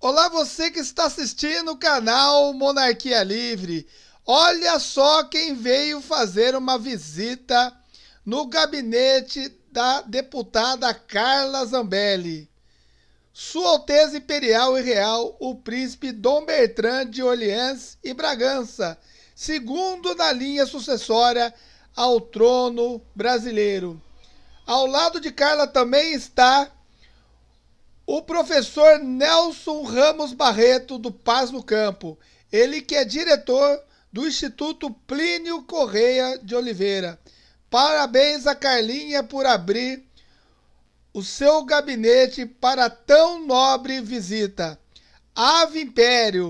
Olá você que está assistindo o canal Monarquia Livre. Olha só quem veio fazer uma visita no gabinete da deputada Carla Zambelli. Sua Alteza Imperial e Real, o príncipe Dom Bertrand de Orleans e Bragança, segundo na linha sucessória ao trono brasileiro. Ao lado de Carla também está o professor Nelson Ramos Barreto, do Paz no Campo. Ele que é diretor do Instituto Plínio Correia de Oliveira. Parabéns a Carlinha por abrir o seu gabinete para tão nobre visita. Ave Império!